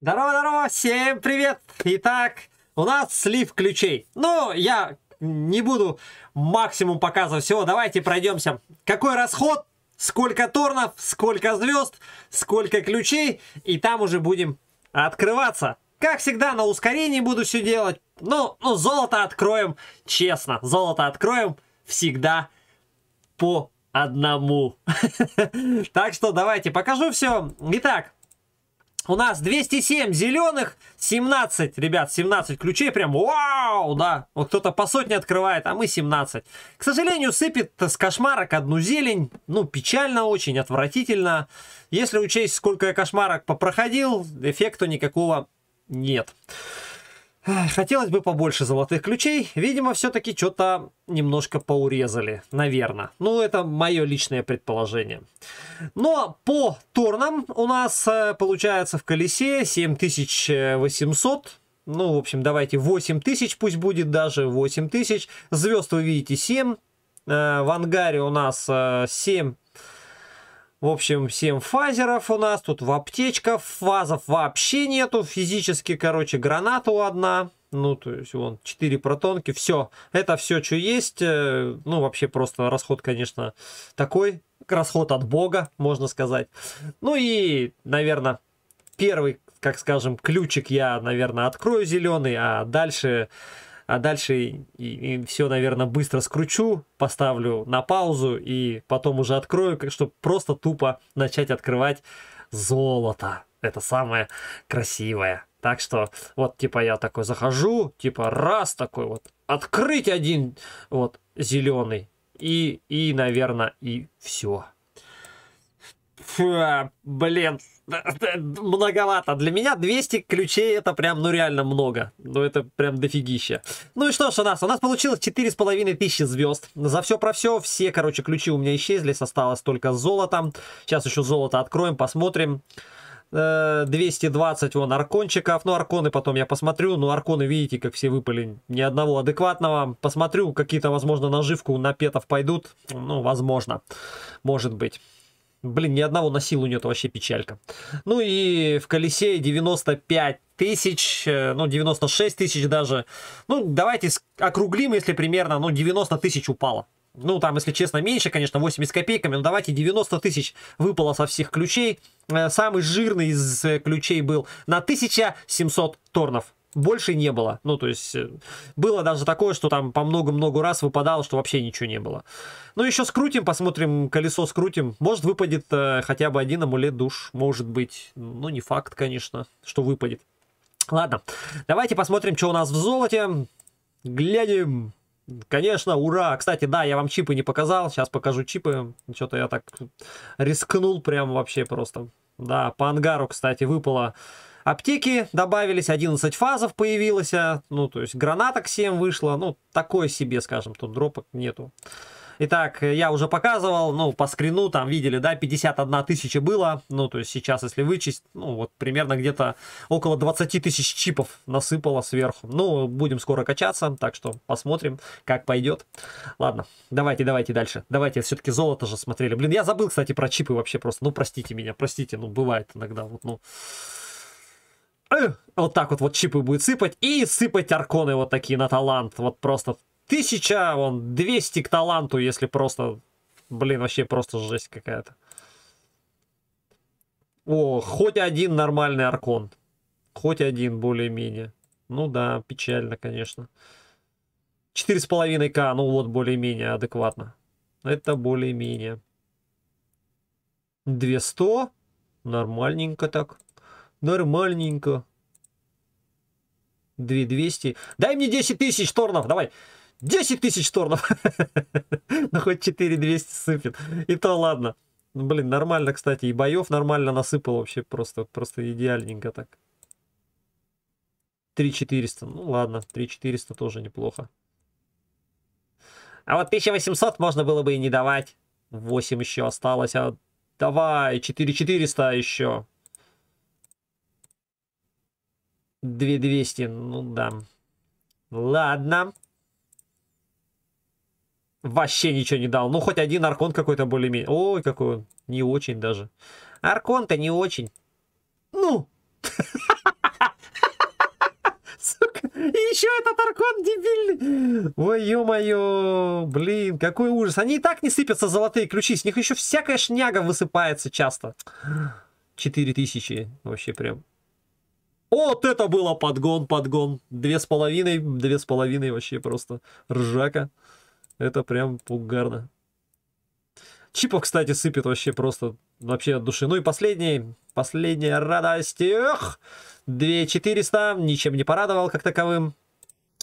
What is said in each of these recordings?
Здорово, здорово, всем привет! Итак, у нас слив ключей. Ну, я не буду максимум показывать всего, давайте пройдемся. Какой расход, сколько торнов, сколько звезд, сколько ключей, и там уже будем открываться. Как всегда, на ускорении буду все делать. Ну, ну золото откроем, честно, золото откроем всегда по одному. Так что давайте покажу все. Итак, у нас 207 зеленых, 17, ребят, 17 ключей, прям вау, да. Вот кто-то по сотне открывает, а мы 17. К сожалению, сыпет с кошмарок одну зелень, ну, печально очень, отвратительно. Если учесть, сколько я кошмарок попроходил, эффекта никакого нет. Хотелось бы побольше золотых ключей. Видимо, все-таки что-то немножко поурезали, наверное. Ну, это мое личное предположение. Но по турнам у нас э, получается в колесе 7800. Ну, в общем, давайте 8000 пусть будет даже, 8000. Звезд вы видите 7. Э, в ангаре у нас 7 э, в общем, 7 фазеров у нас, тут в аптечках, фазов вообще нету, физически, короче, граната у одна. Ну, то есть, вон, 4 протонки, все, это все, что есть. Э, ну, вообще просто расход, конечно, такой, расход от бога, можно сказать. Ну и, наверное, первый, как скажем, ключик я, наверное, открою зеленый, а дальше а дальше и, и все, наверное, быстро скручу, поставлю на паузу и потом уже открою, чтобы просто тупо начать открывать золото. Это самое красивое. Так что вот типа я такой захожу, типа раз такой вот открыть один вот зеленый и и наверное и все. Фу, блин, многовато. Для меня 200 ключей это прям, ну реально много. Ну это прям дофигища. Ну и что ж у нас? У нас получилось 4,5 тысячи звезд. За все про все, все, короче, ключи у меня исчезли, осталось только золото. Сейчас еще золото откроем, посмотрим. 220 э, вон аркончиков, ну арконы потом я посмотрю, ну арконы видите как все выпали, ни одного адекватного, посмотрю какие-то возможно наживку на петов пойдут, ну возможно, может быть. Блин, ни одного на силу нет, вообще печалька. Ну и в колесе 95 тысяч, э, ну 96 тысяч даже. Ну давайте округлим, если примерно, ну 90 тысяч упало. Ну, там, если честно, меньше, конечно, 80 с копейками, но давайте 90 тысяч выпало со всех ключей. Э, самый жирный из э, ключей был на 1700 торнов больше не было. Ну, то есть, э, было даже такое, что там по много-много раз выпадало, что вообще ничего не было. Ну, еще скрутим, посмотрим, колесо скрутим. Может, выпадет э, хотя бы один амулет душ, может быть. Ну, не факт, конечно, что выпадет. Ладно, давайте посмотрим, что у нас в золоте. Глянем. Конечно, ура! Кстати, да, я вам чипы не показал. Сейчас покажу чипы. Что-то я так рискнул прям вообще просто. Да, по ангару, кстати, выпало Аптеки добавились, 11 фазов появилось, а, ну, то есть гранаток 7 вышло, ну, такой себе, скажем, тут дропок нету. Итак, я уже показывал, ну, по скрину там видели, да, 51 тысяча было, ну, то есть сейчас, если вычесть, ну, вот примерно где-то около 20 тысяч чипов насыпало сверху. Ну, будем скоро качаться, так что посмотрим, как пойдет. Ладно, давайте, давайте дальше. Давайте, все-таки золото же смотрели. Блин, я забыл, кстати, про чипы вообще просто, ну, простите меня, простите, ну, бывает иногда, вот, ну вот так вот вот чипы будет сыпать. И сыпать арконы вот такие на талант. Вот просто тысяча, вон, 200 к таланту, если просто... Блин, вообще просто жесть какая-то. О, хоть один нормальный аркон. Хоть один более-менее. Ну да, печально, конечно. с половиной к ну вот более-менее адекватно. Это более-менее. 200, нормальненько так. Нормальненько. 2200. Дай мне 10 тысяч торнов, давай. 10 тысяч торнов. Ну, хоть 4200 сыпет. И то ладно. Ну, блин, нормально, кстати. И боев нормально насыпал вообще. Просто, просто идеальненько так. 3400. Ну, ладно. 3400 тоже неплохо. А вот 1800 можно было бы и не давать. 8 еще осталось. А давай, 4400 еще. 2200, ну да. Ладно. Вообще ничего не дал. Ну, хоть один Аркон какой-то более-менее. Ой, какой он. Не очень даже. Аркон-то не очень. Ну. Сука. И еще этот Аркон дебильный. Ой, ё-моё. Блин, какой ужас. Они и так не сыпятся золотые ключи. С них еще всякая шняга высыпается часто. 4000. Вообще прям вот это было подгон, подгон. Две с половиной, две с половиной вообще просто ржака. Это прям пугарно. Чипов, кстати, сыпет вообще просто вообще от души. Ну и последний, последняя радость. Эх, 2400, ничем не порадовал как таковым.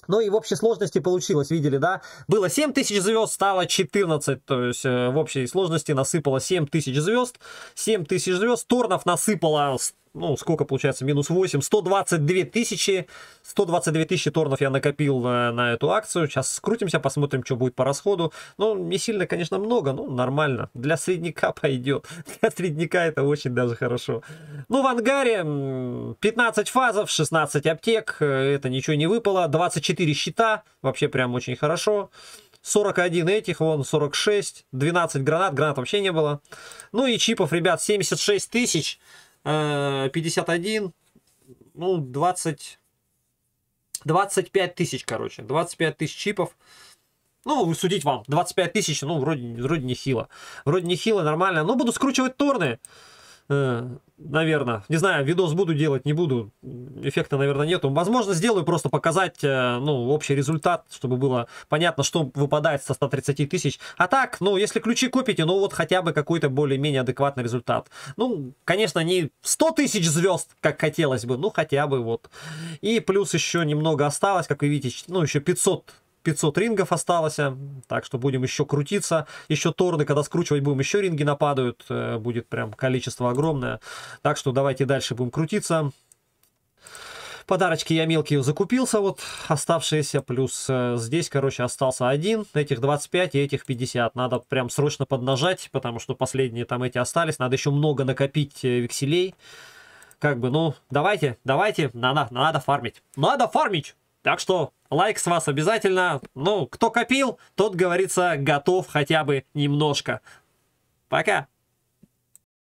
Ну и в общей сложности получилось, видели, да? Было 7 тысяч звезд, стало 14. То есть э, в общей сложности насыпало 7 тысяч звезд. 7 тысяч звезд. Торнов насыпало ну, сколько получается, минус 8, 122 тысячи, 122 тысячи торнов я накопил на, э, на эту акцию, сейчас скрутимся, посмотрим, что будет по расходу, ну, не сильно, конечно, много, но нормально, для средника пойдет, для средника это очень даже хорошо. Ну, в ангаре 15 фазов, 16 аптек, э, это ничего не выпало, 24 щита, вообще прям очень хорошо, 41 этих, вон 46, 12 гранат, гранат вообще не было, ну и чипов, ребят, 76 тысяч, 51, э, ну, 20, 25 тысяч, короче, 25 тысяч чипов. Ну, судить вам, 25 тысяч, ну, вроде, вроде не нехило. Вроде не нехило, нормально. Ну, буду скручивать торны. Э, наверное. Не знаю, видос буду делать, не буду. Эффекта, наверное, нету. Возможно, сделаю просто показать, э, ну, общий результат, чтобы было понятно, что выпадает со 130 тысяч. А так, ну, если ключи купите, ну, вот хотя бы какой-то более-менее адекватный результат. Ну, конечно, не 100 тысяч звезд, как хотелось бы, ну, хотя бы вот. И плюс еще немного осталось, как вы видите, ну, еще 500 500 рингов осталось, так что будем еще крутиться. Еще торны, когда скручивать будем, еще ринги нападают. Э, будет прям количество огромное. Так что давайте дальше будем крутиться. Подарочки я мелкие закупился, вот оставшиеся, плюс э, здесь, короче, остался один, этих 25 и этих 50. Надо прям срочно поднажать, потому что последние там эти остались. Надо еще много накопить э, векселей. Как бы, ну, давайте, давайте, надо, надо фармить. Надо фармить! Так что Лайк с вас обязательно. Ну, кто копил, тот, говорится, готов хотя бы немножко. Пока.